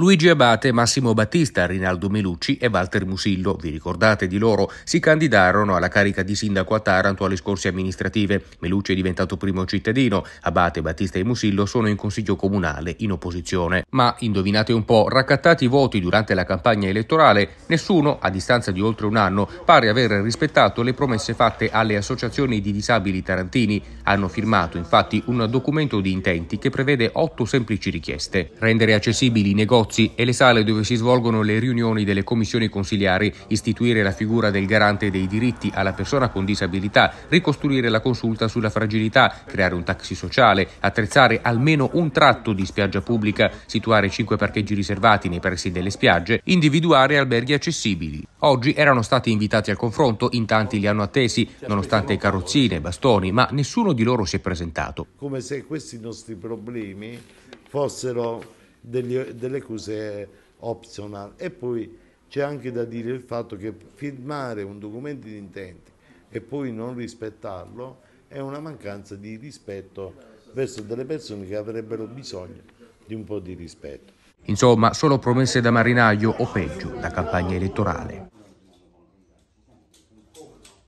Luigi Abate, Massimo Battista, Rinaldo Melucci e Walter Musillo, vi ricordate di loro, si candidarono alla carica di sindaco a Taranto alle scorse amministrative. Melucci è diventato primo cittadino, Abate, Battista e Musillo sono in consiglio comunale in opposizione. Ma indovinate un po', raccattati i voti durante la campagna elettorale, nessuno, a distanza di oltre un anno, pare aver rispettato le promesse fatte alle associazioni di disabili tarantini. Hanno firmato infatti un documento di intenti che prevede otto semplici richieste. Rendere accessibili i negozi negozi e le sale dove si svolgono le riunioni delle commissioni consiliari, istituire la figura del garante dei diritti alla persona con disabilità, ricostruire la consulta sulla fragilità, creare un taxi sociale, attrezzare almeno un tratto di spiaggia pubblica, situare cinque parcheggi riservati nei pressi delle spiagge, individuare alberghi accessibili. Oggi erano stati invitati al confronto, in tanti li hanno attesi, nonostante carrozzine, bastoni, ma nessuno di loro si è presentato. Come se questi nostri problemi fossero degli, delle cose optional. E poi c'è anche da dire il fatto che firmare un documento di intenti e poi non rispettarlo è una mancanza di rispetto verso delle persone che avrebbero bisogno di un po' di rispetto. Insomma, solo promesse da marinaio o peggio, da campagna elettorale.